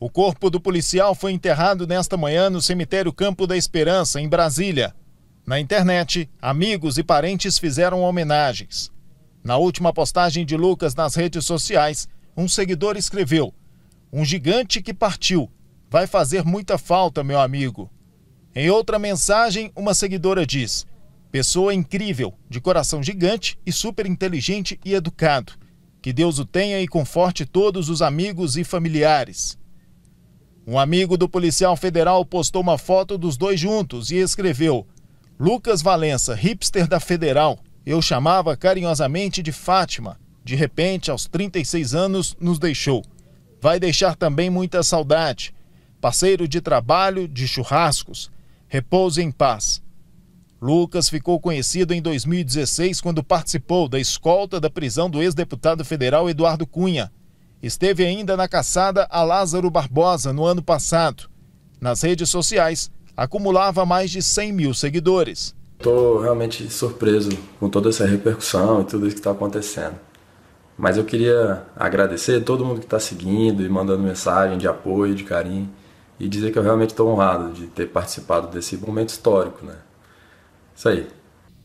O corpo do policial foi enterrado nesta manhã no cemitério Campo da Esperança, em Brasília. Na internet, amigos e parentes fizeram homenagens. Na última postagem de Lucas nas redes sociais, um seguidor escreveu: Um gigante que partiu. Vai fazer muita falta, meu amigo. Em outra mensagem, uma seguidora diz: Pessoa incrível, de coração gigante e super inteligente e educado. Que Deus o tenha e conforte todos os amigos e familiares. Um amigo do policial federal postou uma foto dos dois juntos e escreveu: Lucas Valença, hipster da Federal. Eu chamava carinhosamente de Fátima. De repente, aos 36 anos, nos deixou. Vai deixar também muita saudade. Parceiro de trabalho, de churrascos. Repouse em paz. Lucas ficou conhecido em 2016 quando participou da escolta da prisão do ex-deputado federal Eduardo Cunha esteve ainda na caçada a Lázaro Barbosa no ano passado. Nas redes sociais, acumulava mais de 100 mil seguidores. Estou realmente surpreso com toda essa repercussão e tudo isso que está acontecendo. Mas eu queria agradecer todo mundo que está seguindo e mandando mensagem de apoio, de carinho, e dizer que eu realmente estou honrado de ter participado desse momento histórico. Né? Isso aí.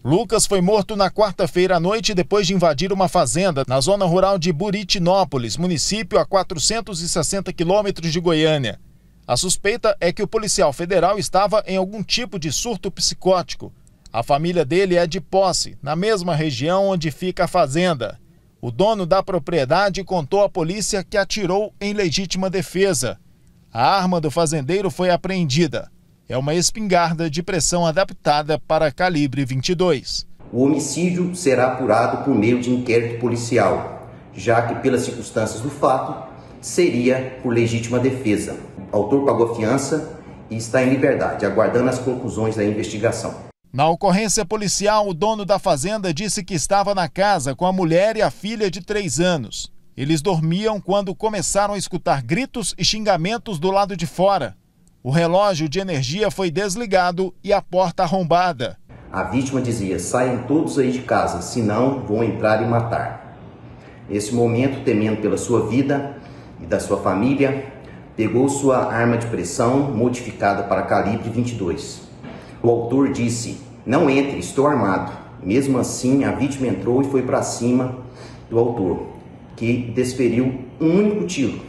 Lucas foi morto na quarta-feira à noite depois de invadir uma fazenda na zona rural de Buritinópolis, município a 460 quilômetros de Goiânia. A suspeita é que o policial federal estava em algum tipo de surto psicótico. A família dele é de posse, na mesma região onde fica a fazenda. O dono da propriedade contou à polícia que atirou em legítima defesa. A arma do fazendeiro foi apreendida é uma espingarda de pressão adaptada para calibre 22. O homicídio será apurado por meio de inquérito policial, já que, pelas circunstâncias do fato, seria por legítima defesa. O autor pagou a fiança e está em liberdade, aguardando as conclusões da investigação. Na ocorrência policial, o dono da fazenda disse que estava na casa com a mulher e a filha de três anos. Eles dormiam quando começaram a escutar gritos e xingamentos do lado de fora. O relógio de energia foi desligado e a porta arrombada. A vítima dizia: saiam todos aí de casa, senão vão entrar e matar. Nesse momento, temendo pela sua vida e da sua família, pegou sua arma de pressão modificada para calibre 22. O autor disse: Não entre, estou armado. Mesmo assim, a vítima entrou e foi para cima do autor, que desferiu um único tiro.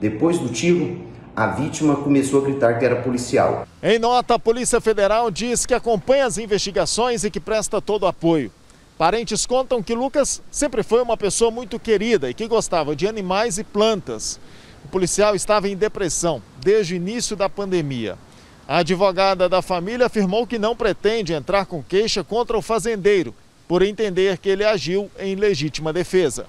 Depois do tiro, a vítima começou a gritar que era policial. Em nota, a Polícia Federal diz que acompanha as investigações e que presta todo o apoio. Parentes contam que Lucas sempre foi uma pessoa muito querida e que gostava de animais e plantas. O policial estava em depressão desde o início da pandemia. A advogada da família afirmou que não pretende entrar com queixa contra o fazendeiro, por entender que ele agiu em legítima defesa.